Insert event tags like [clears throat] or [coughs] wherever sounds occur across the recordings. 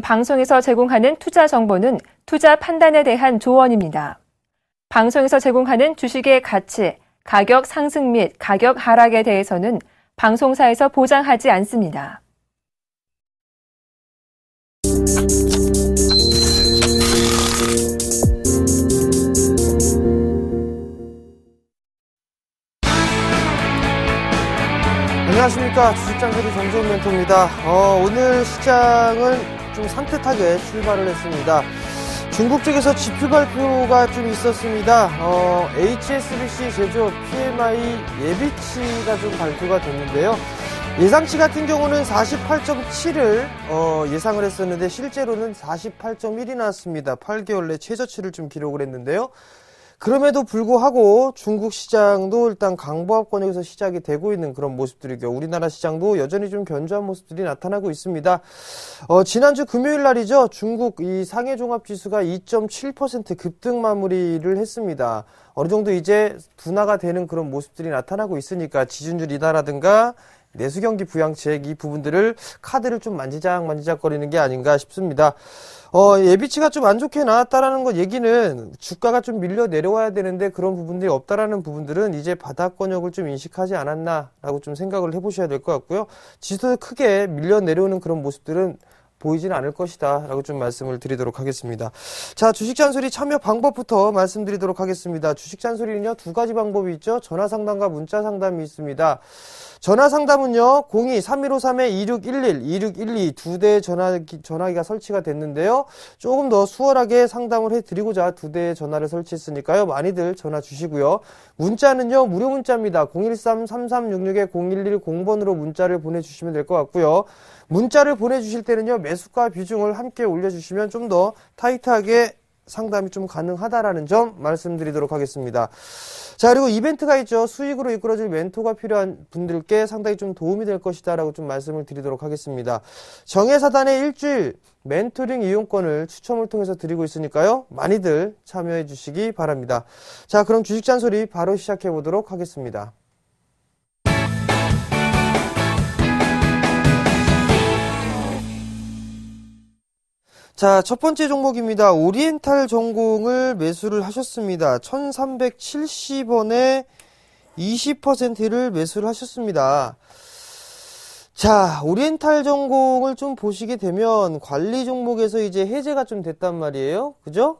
방송에서 제공하는 투자 정보는 투자 판단에 대한 조언입니다. 방송에서 제공하는 주식의 가치, 가격 상승 및 가격 하락에 대해서는 방송사에서 보장하지 않습니다. 안녕하십니까 주식장소리 정세훈 멘토입니다. 어, 오늘 시장은 좀 산뜻하게 출발을 했습니다. 중국 쪽에서 지표 발표가 좀 있었습니다. 어, HSBC 제조업 PMI 예비치가 좀 발표가 됐는데요. 예상치 같은 경우는 48.7을 어, 예상을 했었는데 실제로는 48.1이 나왔습니다. 8개월 내 최저치를 좀 기록을 했는데요. 그럼에도 불구하고 중국 시장도 일단 강보합 권역에서 시작이 되고 있는 그런 모습들이고 우리나라 시장도 여전히 좀 견조한 모습들이 나타나고 있습니다. 어, 지난주 금요일 날이죠. 중국 이 상해 종합 지수가 2.7% 급등 마무리를 했습니다. 어느 정도 이제 분화가 되는 그런 모습들이 나타나고 있으니까 지준율 인하라든가 내수경기 부양책 이 부분들을 카드를 좀 만지작 만지작 거리는 게 아닌가 싶습니다. 어, 예, 예비치가 좀 안 좋게 나왔다라는 거 얘기는 주가가 좀 밀려 내려와야 되는데 그런 부분들이 없다라는 부분들은 이제 바닥권역을 좀 인식하지 않았나라고 좀 생각을 해보셔야 될 것 같고요. 지수 크게 밀려 내려오는 그런 모습들은 보이진 않을 것이다 라고 좀 말씀을 드리도록 하겠습니다 자 주식잔소리 참여 방법부터 말씀드리도록 하겠습니다 주식잔소리는요 두 가지 방법이 있죠 전화상담과 문자상담이 있습니다 전화 상담은요 02-3153-2611, 2612 두 대 전화기, 전화기가 설치가 됐는데요 조금 더 수월하게 상담을 해드리고자 두 대의 전화를 설치했으니까요 많이들 전화 주시고요 문자는요 무료 문자입니다 013-3366-0110번으로 문자를 보내주시면 될 것 같고요 문자를 보내주실 때는요 매수가 비중을 함께 올려주시면 좀 더 타이트하게 상담이 좀 가능하다라는 점 말씀드리도록 하겠습니다. 자, 그리고 이벤트가 있죠. 수익으로 이끌어질 멘토가 필요한 분들께 상당히 좀 도움이 될 것이다라고 좀 말씀을 드리도록 하겠습니다. 정해사단의 일주일 멘토링 이용권을 추첨을 통해서 드리고 있으니까요. 많이들 참여해 주시기 바랍니다. 자, 그럼 주식 잔소리 바로 시작해 보도록 하겠습니다. 자, 첫 번째 종목입니다. 오리엔탈 전공을 매수를 하셨습니다. 1370원에 20%를 매수를 하셨습니다. 자, 오리엔탈 전공을 좀 보시게 되면 관리 종목에서 이제 해제가 좀 됐단 말이에요. 그죠?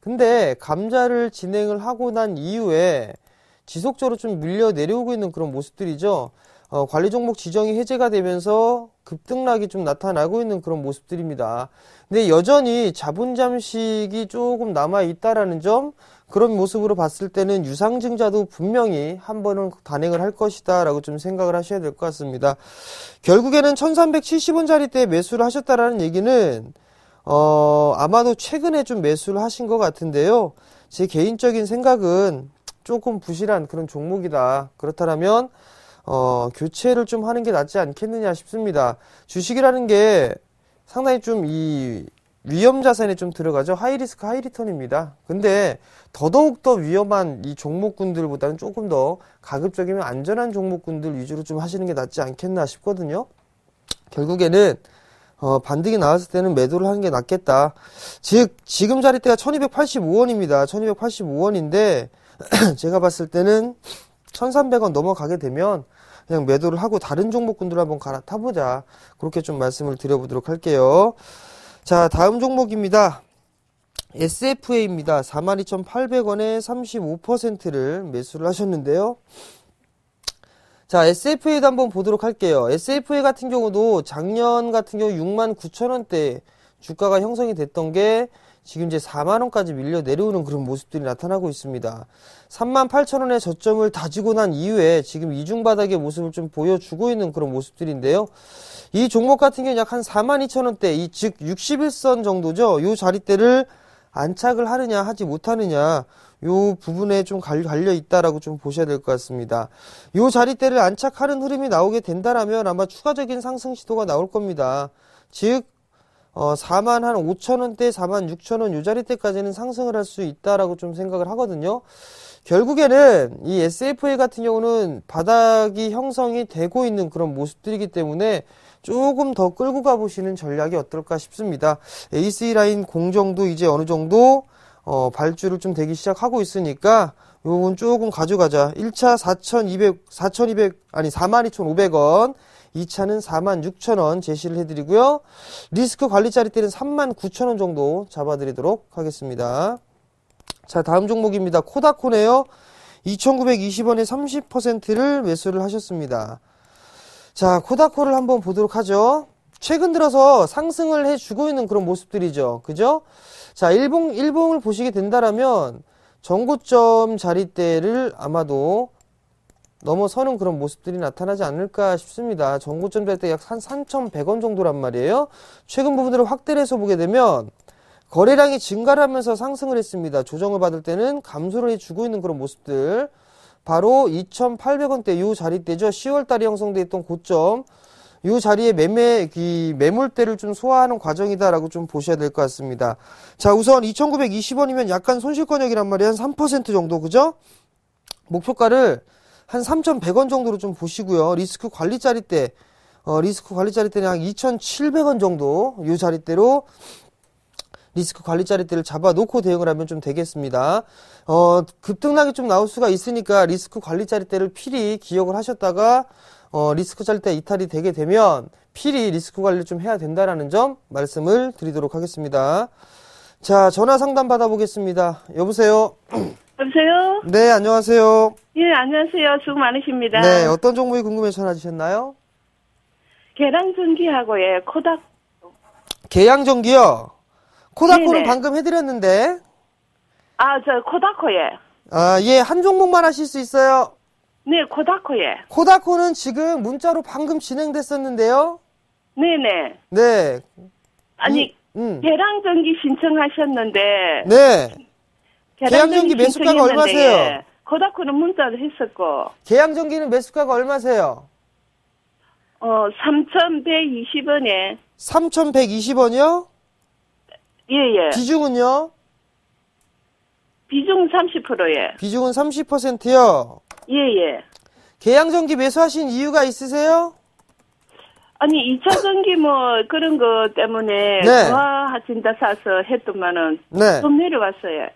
근데 감자를 진행을 하고 난 이후에 지속적으로 좀 밀려 내려오고 있는 그런 모습들이죠. 어, 관리 종목 지정이 해제가 되면서 급등락이 좀 나타나고 있는 그런 모습들입니다. 근데 여전히 자본 잠식이 조금 남아 있다라는 점 그런 모습으로 봤을 때는 유상증자도 분명히 한 번은 단행을 할 것이다라고 좀 생각을 하셔야 될 것 같습니다. 결국에는 1370원짜리 때 매수를 하셨다라는 얘기는 어, 아마도 최근에 좀 매수를 하신 것 같은데요. 제 개인적인 생각은 조금 부실한 그런 종목이다. 그렇다면 어, 교체를 좀 하는 게 낫지 않겠느냐 싶습니다. 주식이라는 게 상당히 좀 이 위험 자산에 좀 들어가죠. 하이리스크 하이리턴입니다. 근데 더더욱 더 위험한 이 종목군들보다는 조금 더 가급적이면 안전한 종목군들 위주로 좀 하시는 게 낫지 않겠나 싶거든요. 결국에는 어, 반등이 나왔을 때는 매도를 하는 게 낫겠다. 즉, 지금 자리대가 1285원입니다. 1285원인데, [clears throat] 제가 봤을 때는 1300원 넘어가게 되면 그냥 매도를 하고 다른 종목군들 한번 갈아타보자. 그렇게 좀 말씀을 드려보도록 할게요. 자, 다음 종목입니다. SFA입니다. 42,800원에 35%를 매수를 하셨는데요. 자, SFA도 한번 보도록 할게요. SFA 같은 경우도 작년 같은 경우 69,000원대 주가가 형성이 됐던 게 지금 이제 4만 원까지 밀려 내려오는 그런 모습들이 나타나고 있습니다. 3만 8천 원의 저점을 다지고 난 이후에 지금 이중 바닥의 모습을 좀 보여주고 있는 그런 모습들인데요. 이 종목 같은 경우는 약 한 4만 2천 원대, 이즉 61선 정도죠. 이 자리대를 안착을 하느냐 하지 못하느냐 요 부분에 좀 갈려 있다라고 좀 보셔야 될 것 같습니다. 요 자리대를 안착하는 흐름이 나오게 된다라면 아마 추가적인 상승 시도가 나올 겁니다. 즉 어, 4만 한 5천 원대, 4만 6천 원요자리때까지는 상승을 할 수 있다라고 좀 생각을 하거든요. 결국에는 이 SFA 같은 경우는 바닥이 형성이 되고 있는 그런 모습들이기 때문에 조금 더 끌고 가보시는 전략이 어떨까 싶습니다. AC 라인 공정도 이제 어느 정도 어, 발주를 좀 되기 시작하고 있으니까 요 부분 조금 가져가자. 1차 4,200, 4,200, 아니 42,500원. 2 차는 46,000원 제시를 해드리고요. 리스크 관리자리 때는 39,000원 정도 잡아드리도록 하겠습니다. 자 다음 종목입니다. 코다코네요. 2,920원에 30%를 매수를 하셨습니다. 자 코다코를 한번 보도록 하죠. 최근 들어서 상승을 해주고 있는 그런 모습들이죠. 그죠? 자, 일봉, 일봉을 보시게 된다라면, 정고점 자리대를 아마도 넘어서는 그런 모습들이 나타나지 않을까 싶습니다. 전고점 될때약 한 3,100원 정도란 말이에요. 최근 부분들을 확대를 해서 보게 되면 거래량이 증가를 하면서 상승을 했습니다. 조정을 받을 때는 감소를 해주고 있는 그런 모습들. 바로 2,800원대 요자리때죠 10월달에 형성돼 있던 고점. 요 자리에 매매 이 매물대를 좀 소화하는 과정이다라고 좀 보셔야 될 것 같습니다. 자, 우선 2,920원이면 약간 손실권역이란 말이에요. 한 3% 정도 그죠? 목표가를 한 3,100원 정도로 좀 보시고요. 리스크 관리 자리대, 어, 리스크 관리 자리대는 한 2,700원 정도 이 자리대로 리스크 관리 자리대를 잡아놓고 대응을 하면 좀 되겠습니다. 어, 급등락이 좀 나올 수가 있으니까 리스크 관리 자리대를 필히 기억을 하셨다가 어, 리스크 자리대 이탈이 되게 되면 필히 리스크 관리를 좀 해야 된다라는 점 말씀을 드리도록 하겠습니다. 자, 전화 상담 받아보겠습니다. 여보세요? [clears throat] 여보세요? 네, 안녕하세요. 예, 안녕하세요. 수고 많으십니다. 네, 어떤 종목이 궁금해 전화 주셨나요? 계량전기하고 예, 코닥. 계량전기요? 코닥코는 네네. 방금 해드렸는데. 아, 저 코닥코 예. 아, 예, 한 종목만 하실 수 있어요. 네, 코닥코 예. 코닥코는 지금 문자로 방금 진행됐었는데요. 네네. 네. 아니, 음. 음. 계량전기 신청하셨는데. 네. 계량전기 매수가가 얼마세요? 예. 코다코는 문자도 했었고. 계양전기는 매수가가 얼마세요? 어, 3,120원에. 3,120원이요? 예, 예. 비중은요? 비중 30%예. 비중은 30%요? 예, 예. 계양전기 매수하신 이유가 있으세요? 아니, 2차 전기 뭐, 그런 거 때문에. 네. 와, 진짜 사서 했더만은. 네. 좀 내려왔어요.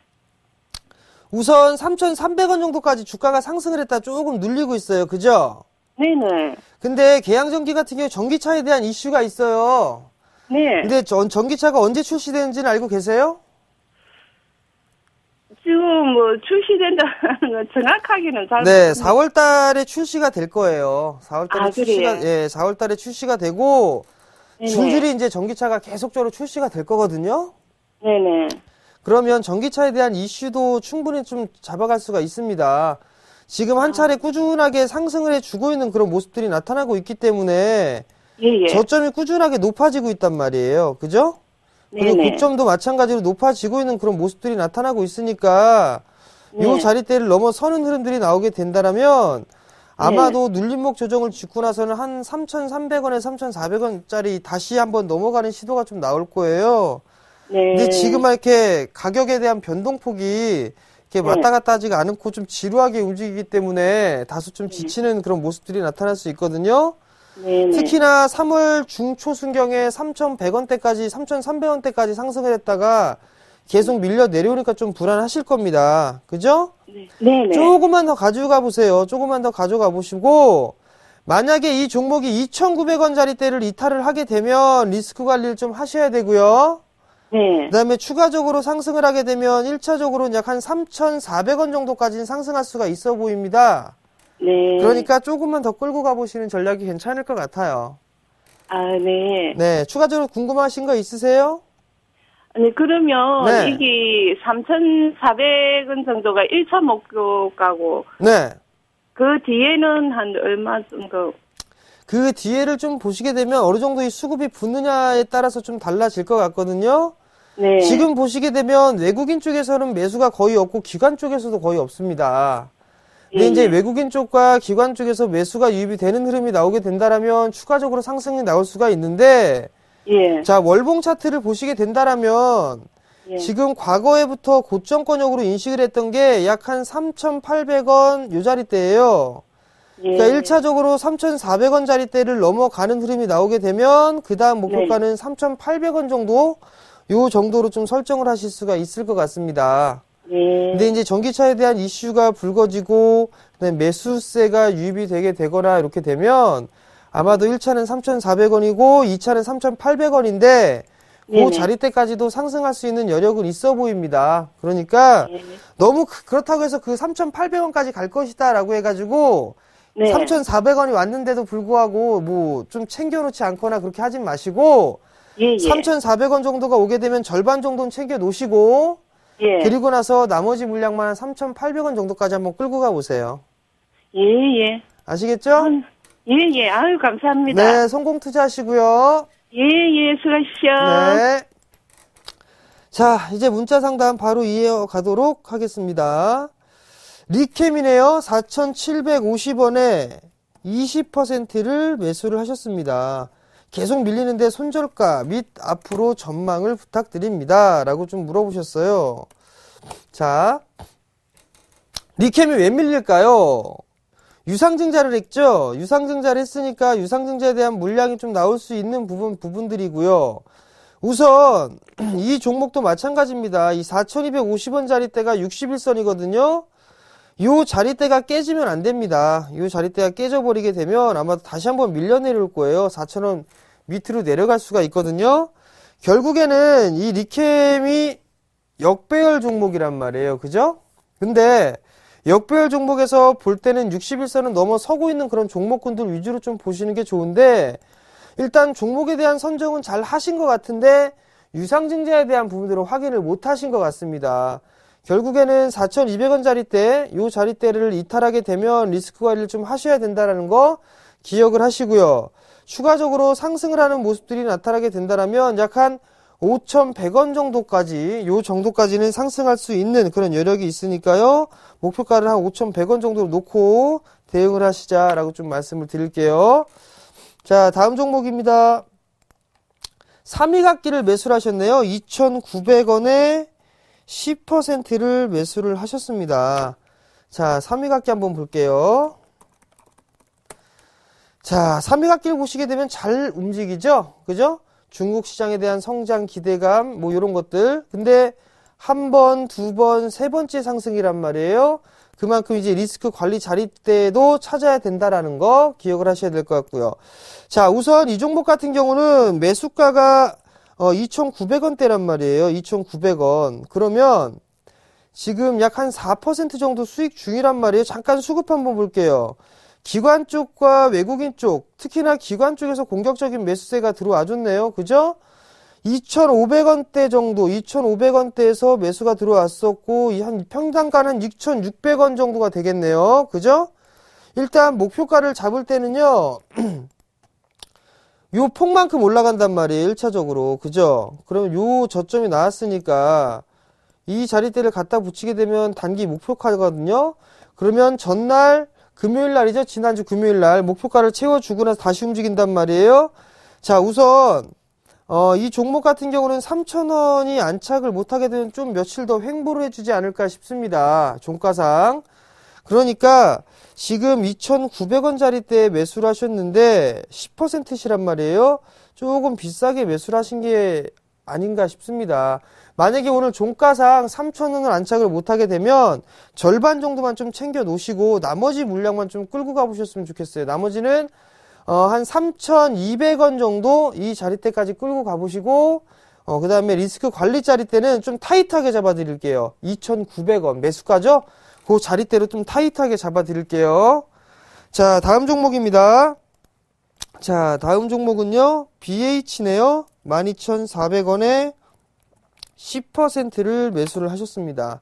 우선 3,300원 정도까지 주가가 상승을 했다 조금 눌리고 있어요. 그죠? 네네. 근데 계양전기 같은 경우 전기차에 대한 이슈가 있어요. 네. 근데 전, 전기차가 언제 출시되는지는 알고 계세요? 지금 뭐 출시된다는 건 정확하게는 잘 네, 4월 달에 출시가 될 거예요. 4월 달에 아, 출시가 그래요? 예, 4월 달에 출시가 되고 네네. 줄줄이 이제 전기차가 계속적으로 출시가 될 거거든요. 네네. 그러면 전기차에 대한 이슈도 충분히 좀 잡아갈 수가 있습니다. 지금 한 차례 꾸준하게 상승을 해주고 있는 그런 모습들이 나타나고 있기 때문에 예, 예. 저점이 꾸준하게 높아지고 있단 말이에요. 그죠? 그리고 고점도 마찬가지로 높아지고 있는 그런 모습들이 나타나고 있으니까 네. 요 자리대를 넘어서는 흐름들이 나오게 된다라면 아마도 네. 눌림목 조정을 짓고 나서는 한 3,300원에 3,400원짜리 다시 한번 넘어가는 시도가 좀 나올 거예요. 네. 근데 지금만 이렇게 가격에 대한 변동폭이 이렇게 네. 왔다 갔다 하지가 않고 좀 지루하게 움직이기 때문에 다소 좀 네. 지치는 그런 모습들이 나타날 수 있거든요. 네네. 네. 특히나 3월 중초순경에 3,100원대까지, 3,300원대까지 상승을 했다가 계속 밀려 내려오니까 좀 불안하실 겁니다. 그죠? 네. 조금만 더 가져가 보세요. 조금만 더 가져가 보시고 만약에 이 종목이 2,900원짜리 대를 이탈을 하게 되면 리스크 관리를 좀 하셔야 되고요. 네. 그다음에 추가적으로 상승을 하게 되면 1차적으로 약 한 3,400원 정도까지는 상승할 수가 있어 보입니다. 네. 그러니까 조금만 더 끌고 가보시는 전략이 괜찮을 것 같아요. 아, 네. 네. 추가적으로 궁금하신 거 있으세요? 네, 그러면 네. 이게 3,400원 정도가 1차 목표가고 네. 그 뒤에는 한 얼마 정도 그 뒤에를 좀 보시게 되면 어느 정도 이 수급이 붙느냐에 따라서 좀 달라질 것 같거든요. 네. 지금 보시게 되면 외국인 쪽에서는 매수가 거의 없고 기관 쪽에서도 거의 없습니다. 근데 예. 이제 외국인 쪽과 기관 쪽에서 매수가 유입이 되는 흐름이 나오게 된다라면 추가적으로 상승이 나올 수가 있는데 예. 자 월봉 차트를 보시게 된다라면 예. 지금 과거에부터 고점권역으로 인식을 했던 게 약 한 3,800원 요 자리대예요. 예. 그러니까 1차적으로 3,400원짜리대를 넘어가는 흐름이 나오게 되면 그 다음 목표가는 네. 3,800원 정도 요 정도로 좀 설정을 하실 수가 있을 것 같습니다. 예. 근데 이제 전기차에 대한 이슈가 불거지고 그다음 매수세가 유입이 되게 되거나 이렇게 되면 아마도 1차는 3,400원이고 2차는 3,800원인데 그 자리 때까지도 상승할 수 있는 여력은 있어 보입니다. 그러니까 네네. 예. 너무 그렇다고 해서 그 3,800원까지 갈 것이다라고 해가지고 네. 3,400원이 왔는데도 불구하고 뭐 좀 챙겨놓지 않거나 그렇게 하진 마시고 예, 예. 3,400원 정도가 오게 되면 절반 정도는 챙겨놓으시고 예. 그리고 나서 나머지 물량만 3,800원 정도까지 한번 끌고 가보세요. 예, 예. 아시겠죠? 음, 예, 예. 아유, 감사합니다. 네, 성공 투자하시고요. 예, 예. 수고하십시오. 네. 자, 이제 문자 상담 바로 이어가도록 하겠습니다. 리캠이네요. 4,750원에 20%를 매수를 하셨습니다. 계속 밀리는데 손절가 및 앞으로 전망을 부탁드립니다. 라고 좀 물어보셨어요. 자, 리캠이 왜 밀릴까요? 유상증자를 했죠? 유상증자를 했으니까 유상증자에 대한 물량이 좀 나올 수 있는 부분, 부분들이고요. 우선, [clears throat] 이 종목도 마찬가지입니다. 이 4,250원짜리 때가 61선이거든요? 요 자리대가 깨지면 안 됩니다. 요 자리대가 깨져버리게 되면 아마 다시 한번 밀려내릴 거예요. 4,000원 밑으로 내려갈 수가 있거든요. 결국에는 이 리캠이 역배열 종목이란 말이에요. 그죠? 근데 역배열 종목에서 볼 때는 61선은 넘어서고 있는 그런 종목군들 위주로 좀 보시는 게 좋은데 일단 종목에 대한 선정은 잘 하신 것 같은데 유상증자에 대한 부분들은 확인을 못 하신 것 같습니다. 결국에는 4,200원짜리 때, 이 자리대를 이탈하게 되면 리스크 관리를 좀 하셔야 된다는거 기억을 하시고요. 추가적으로 상승을 하는 모습들이 나타나게 된다면 약 한 5,100원 정도까지, 요 정도까지는 상승할 수 있는 그런 여력이 있으니까요. 목표가를 한 5,100원 정도로 놓고 대응을 하시자라고 좀 말씀을 드릴게요. 자, 다음 종목입니다. 3위각기를 매수를 하셨네요. 2,900원에 10%를 매수를 하셨습니다. 자, 3위각기 한번 볼게요. 자, 3위각기를 보시게 되면 잘 움직이죠? 그죠? 중국 시장에 대한 성장 기대감, 뭐, 이런 것들. 근데 한 번, 두 번, 세 번째 상승이란 말이에요. 그만큼 이제 리스크 관리 자립때도 찾아야 된다라는 거 기억을 하셔야 될 것 같고요. 자, 우선 이 종목 같은 경우는 매수가가 어, 2,900원대란 말이에요. 2,900원. 그러면 지금 약 한 4% 정도 수익 중이란 말이에요. 잠깐 수급 한번 볼게요. 기관 쪽과 외국인 쪽, 특히나 기관 쪽에서 공격적인 매수세가 들어와 줬네요. 그죠? 2,500원대 정도, 2,500원대에서 매수가 들어왔었고, 한 평당가는 6,600원 정도가 되겠네요. 그죠? 일단 목표가를 잡을 때는요, [clears throat] 요 폭만큼 올라간단 말이에요 1차적으로 그죠 그럼 요 저점이 나왔으니까 이 자리대를 갖다 붙이게 되면 단기 목표가거든요 그러면 전날 금요일 날이죠 지난주 금요일 날 목표가를 채워주고 나서 다시 움직인단 말이에요 자 우선 어, 이 종목 같은 경우는 3천원이 안착을 못하게 되면 좀 며칠 더 횡보를 해주지 않을까 싶습니다 종가상 그러니까 지금 2,900원짜리 때 매수를 하셨는데 10%시란 말이에요. 조금 비싸게 매수를 하신 게 아닌가 싶습니다. 만약에 오늘 종가상 3,000원을 안착을 못하게 되면 절반 정도만 좀 챙겨 놓으시고 나머지 물량만 좀 끌고 가보셨으면 좋겠어요. 나머지는 어, 한 3,200원 정도 이 자리 때까지 끌고 가보시고 어, 그 다음에 리스크 관리 자리 때는 좀 타이트하게 잡아드릴게요. 2,900원 매수가죠? 그 자리대로 좀 타이트하게 잡아드릴게요. 자, 다음 종목입니다. 자, 다음 종목은요. BH네요. 12,400원에 10%를 매수를 하셨습니다.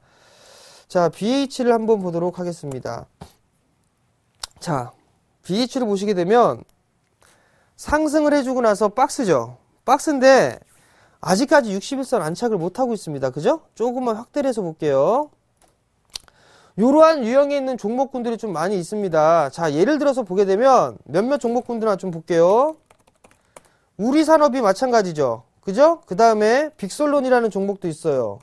자, BH를 한번 보도록 하겠습니다. 자, BH를 보시게 되면 상승을 해주고 나서 박스죠. 박스인데 아직까지 61선 안착을 못하고 있습니다. 그죠? 조금만 확대를 해서 볼게요. 이러한 유형에 있는 종목군들이 좀 많이 있습니다. 자, 예를 들어서 보게 되면 몇몇 종목군들을 좀 볼게요. 우리 산업이 마찬가지죠. 그죠? 그 다음에 빅솔론이라는 종목도 있어요.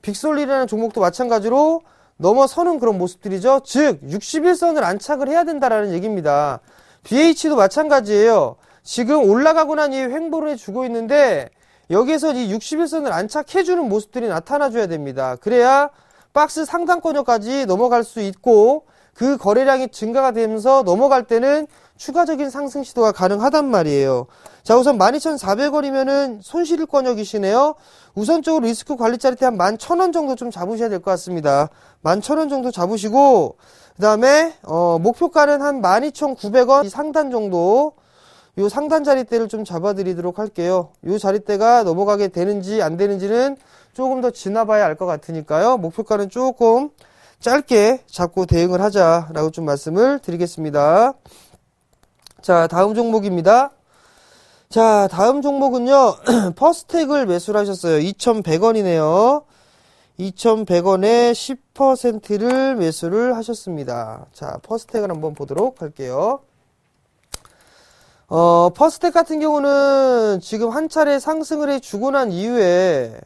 빅솔론이라는 종목도 마찬가지로 넘어서는 그런 모습들이죠. 즉, 61선을 안착을 해야 된다라는 얘기입니다. BH도 마찬가지예요. 지금 올라가고 난 이후 횡보를 해주고 있는데 여기에서 이 61선을 안착해주는 모습들이 나타나줘야 됩니다. 그래야 박스 상단권역까지 넘어갈 수 있고 그 거래량이 증가가 되면서 넘어갈 때는 추가적인 상승 시도가 가능하단 말이에요. 자, 우선 12,400원이면은 손실 권역이시네요. 우선적으로 리스크 관리 자리 때 한 11,000원 정도 좀 잡으셔야 될 것 같습니다. 11,000원 정도 잡으시고, 그 다음에, 어, 목표가는 한 12,900원 상단 정도, 요 상단 자리대를 좀 잡아드리도록 할게요. 요 자리대가 넘어가게 되는지 안 되는지는 조금 더 지나봐야 알 것 같으니까요. 목표가는 조금 짧게 잡고 대응을 하자라고 좀 말씀을 드리겠습니다. 자, 다음 종목입니다. 자, 다음 종목은요. [clears throat] 퍼스텍을 매수를 하셨어요. 2,100원이네요. 2,100원에 10%를 매수를 하셨습니다. 자, 퍼스텍을 한번 보도록 할게요. 어, 퍼스텍 같은 경우는 지금 한 차례 상승을 해주고 난 이후에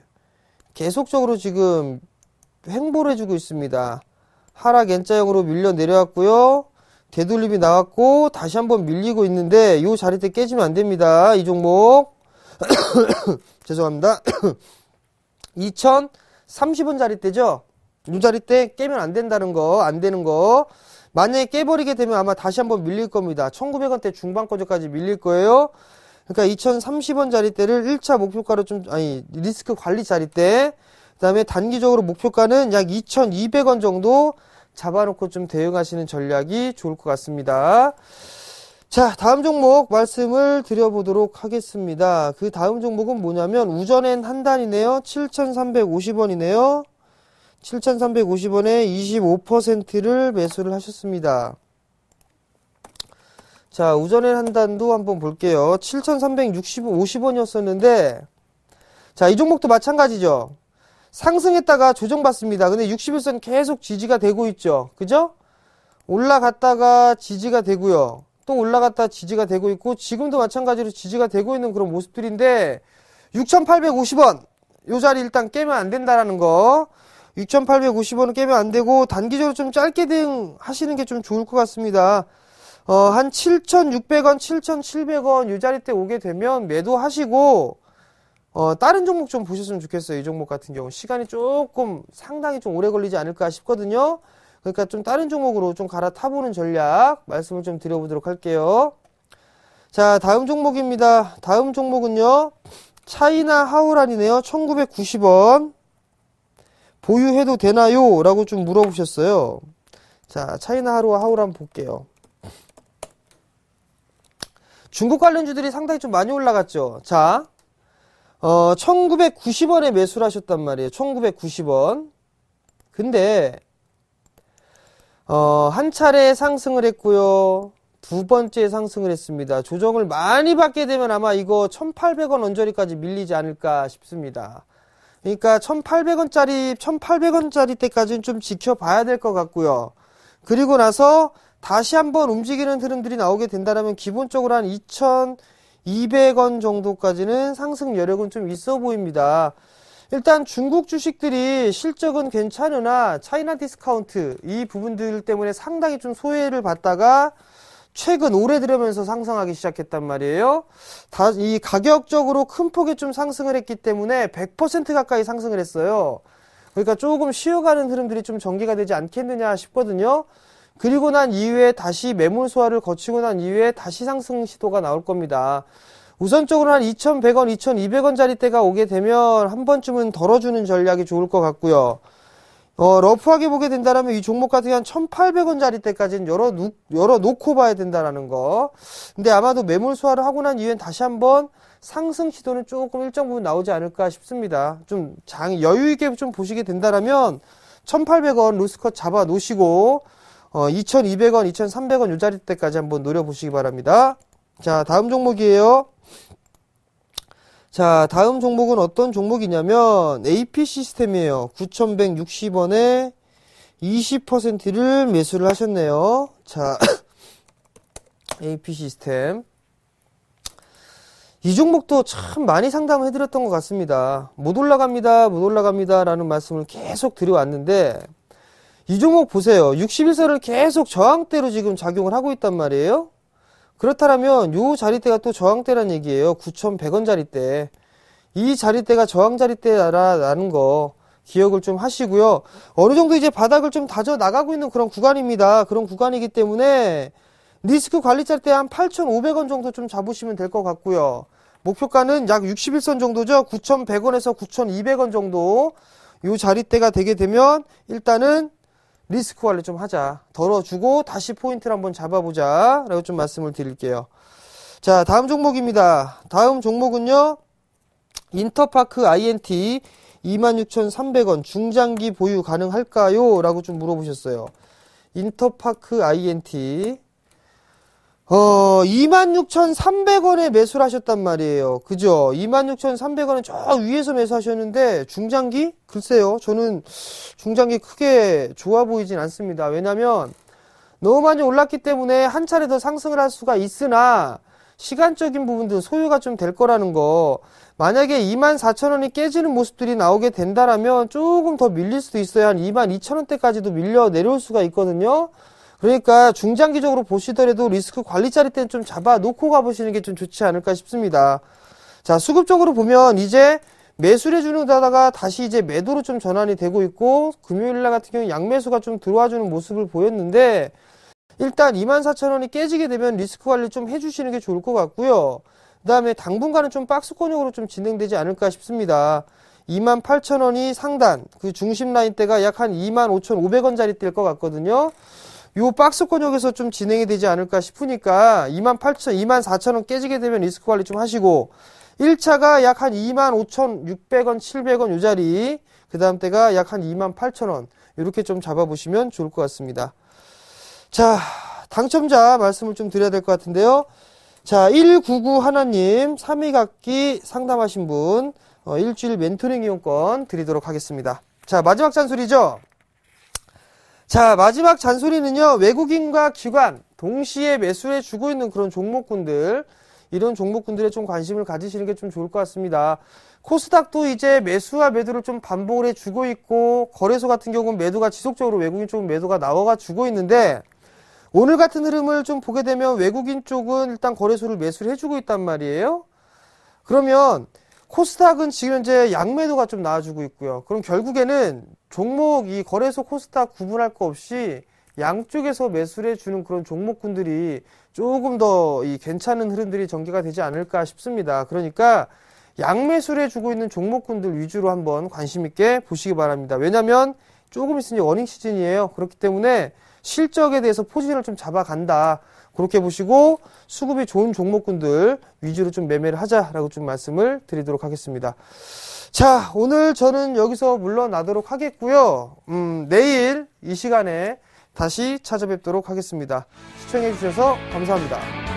계속적으로 지금 횡보를 해주고 있습니다. 하락 N자형으로 밀려 내려왔고요. 되돌림이 나왔고 다시 한번 밀리고 있는데 이 자리 때 깨지면 안 됩니다. 이 종목 [coughs] 죄송합니다. 2030원 자리 때죠. 이 자리 때 깨면 안 된다는 거, 안 되는 거. 만약에 깨버리게 되면 아마 다시 한번 밀릴 겁니다. 1900원대 중반권까지 밀릴 거예요. 그러니까 2030원 자리대를 1차 목표가로 좀 아니 리스크 관리 자리대 그다음에 단기적으로 목표가는 약 2,200원 정도 잡아놓고 좀 대응하시는 전략이 좋을 것 같습니다. 자, 다음 종목 말씀을 드려보도록 하겠습니다. 그 다음 종목은 뭐냐면 우전엔 한 단이네요. 7,350원이네요. 7,350원에 25%를 매수를 하셨습니다. 자, 우전의 한단도 한번 볼게요. 7,350원이었었는데, 자, 이 종목도 마찬가지죠. 상승했다가 조정받습니다. 근데 61선 계속 지지가 되고 있죠. 그죠? 올라갔다가 지지가 되고요. 또 올라갔다 지지가 되고 있고 지금도 마찬가지로 지지가 되고 있는 그런 모습들인데 6,850원 요 자리 일단 깨면 안 된다라는 거 6,850원은 깨면 안 되고 단기적으로 좀 짧게 대응하시는 게 좀 좋을 것 같습니다. 어, 한 7,600원, 7,700원 이자리때 오게 되면 매도하시고 어, 다른 종목 좀 보셨으면 좋겠어요. 이 종목 같은 경우 시간이 조금 상당히 좀 오래 걸리지 않을까 싶거든요. 그러니까 좀 다른 종목으로 좀 갈아타보는 전략 말씀을 좀 드려보도록 할게요. 자, 다음 종목입니다. 다음 종목은요. 차이나 하우란이네요. 1990원. 보유해도 되나요? 라고 좀 물어보셨어요. 자, 차이나 하루와 하우란 볼게요. 중국 관련주들이 상당히 좀 많이 올라갔죠. 자, 어, 1990원에 매수를 하셨단 말이에요. 1990원. 근데, 어, 한 차례 상승을 했고요. 두 번째 상승을 했습니다. 조정을 많이 받게 되면 아마 이거 1800원 언저리까지 밀리지 않을까 싶습니다. 그러니까 1800원짜리, 1800원짜리 때까지는 좀 지켜봐야 될 것 같고요. 그리고 나서 다시 한번 움직이는 흐름들이 나오게 된다면 기본적으로 한 2,200원 정도까지는 상승 여력은 좀 있어 보입니다. 일단 중국 주식들이 실적은 괜찮으나 차이나 디스카운트 이 부분들 때문에 상당히 좀 소외를 받다가 최근 오래 들으면서 상승하기 시작했단 말이에요. 다, 이 가격적으로 큰 폭에 좀 상승을 했기 때문에 100% 가까이 상승을 했어요. 그러니까 조금 쉬어가는 흐름들이 좀 전개가 되지 않겠느냐 싶거든요. 그리고 난 이후에 다시 매물 소화를 거치고 난 이후에 다시 상승 시도가 나올 겁니다. 우선적으로 한 2100원, 2200원짜리 때가 오게 되면 한 번쯤은 덜어주는 전략이 좋을 것 같고요. 어, 러프하게 보게 된다면 이 종목 같은 경우는 1800원짜리 때까지는 열어, 놓, 열어 놓고 봐야 된다는 거. 근데 아마도 매물 소화를 하고 난 이후엔 다시 한번 상승 시도는 조금 일정 부분 나오지 않을까 싶습니다. 좀 장, 여유있게 좀 보시게 된다면 1800원 로스컷 잡아 놓으시고 어, 2200원, 2300원 요자리 때까지 한번 노려보시기 바랍니다. 자, 다음 종목이에요. 자, 다음 종목은 어떤 종목이냐면 AP 시스템이에요. 9160원에 20%를 매수를 하셨네요. 자, [coughs] AP 시스템. 이 종목도 참 많이 상담을 해드렸던 것 같습니다. 못 올라갑니다, 못 올라갑니다 라는 말씀을 계속 드려왔는데, 이 종목 보세요. 61선을 계속 저항대로 지금 작용을 하고 있단 말이에요. 그렇다면 요 자리대가 또 저항대란 얘기예요. 9,100원 자리대. 이 자리대가 저항 자리대라는 거 기억을 좀 하시고요. 어느 정도 이제 바닥을 좀 다져 나가고 있는 그런 구간입니다. 그런 구간이기 때문에 리스크 관리 짤대한 8,500원 정도 좀 잡으시면 될 것 같고요. 목표가는 약 61선 정도죠. 9,100원에서 9,200원 정도. 요 자리대가 되게 되면 일단은 리스크 관리 좀 하자. 덜어주고 다시 포인트를 한번 잡아보자. 라고 좀 말씀을 드릴게요. 자, 다음 종목입니다. 다음 종목은요. 인터파크 INT 26,300원 중장기 보유 가능할까요? 라고 좀 물어보셨어요. 인터파크 INT 어, 26,300원에 매수를 하셨단 말이에요. 그죠? 26,300원은 저 위에서 매수하셨는데, 중장기? 글쎄요. 저는 중장기 크게 좋아 보이진 않습니다. 왜냐면, 너무 많이 올랐기 때문에 한 차례 더 상승을 할 수가 있으나, 시간적인 부분도 소요가 좀 될 거라는 거. 만약에 24,000원이 깨지는 모습들이 나오게 된다라면 조금 더 밀릴 수도 있어요. 한 22,000원대까지도 밀려 내려올 수가 있거든요. 그러니까 중장기적으로 보시더라도 리스크 관리 자리 때는 좀 잡아놓고 가보시는 게 좀 좋지 않을까 싶습니다. 자, 수급 적으로 보면 이제 매수를 주는 데다가 다시 이제 매도로 좀 전환이 되고 있고 금요일 날 같은 경우 양매수가 좀 들어와 주는 모습을 보였는데 일단 24,000원이 깨지게 되면 리스크 관리 좀 해주시는 게 좋을 것 같고요. 그 다음에 당분간은 좀 박스권역으로 좀 진행되지 않을까 싶습니다. 28,000원이 상단, 그 중심 라인대가 약 한 25,500원짜리 뛸것 같거든요. 요 박스권역에서 좀 진행이 되지 않을까 싶으니까 28,000, 24,000원 깨지게 되면 리스크 관리 좀 하시고 1차가 약 한 25,600원, 700원 요 자리 그 다음 때가 약 한 28,000원 이렇게 좀 잡아보시면 좋을 것 같습니다. 자 당첨자 말씀을 좀 드려야 될 것 같은데요. 자, 199 하나님 3위각기 상담하신 분 어, 일주일 멘토링 이용권 드리도록 하겠습니다. 자, 마지막 잔소리죠. 자, 마지막 잔소리는요, 외국인과 기관, 동시에 매수해 주고 있는 그런 종목군들, 이런 종목군들에 좀 관심을 가지시는 게 좀 좋을 것 같습니다. 코스닥도 이제 매수와 매도를 좀 반복을 해 주고 있고, 거래소 같은 경우는 매도가 지속적으로 외국인 쪽은 매도가 나와가 주고 있는데, 오늘 같은 흐름을 좀 보게 되면 외국인 쪽은 일단 거래소를 매수를 해주고 있단 말이에요. 그러면 코스닥은 지금 현재 양매도가 좀 나와주고 있고요. 그럼 결국에는 종목 이 거래소 코스닥 구분할 거 없이 양쪽에서 매수를 해주는 그런 종목군들이 조금 더 이 괜찮은 흐름들이 전개가 되지 않을까 싶습니다. 그러니까 양매수를 해주고 있는 종목군들 위주로 한번 관심 있게 보시기 바랍니다. 왜냐면 조금 있으면 어닝 시즌이에요. 그렇기 때문에 실적에 대해서 포지션을 좀 잡아간다. 그렇게 보시고 수급이 좋은 종목군들 위주로 좀 매매를 하자라고 좀 말씀을 드리도록 하겠습니다. 자, 오늘 저는 여기서 물러나도록 하겠고요. 음, 내일 이 시간에 다시 찾아뵙도록 하겠습니다. 시청해 주셔서 감사합니다.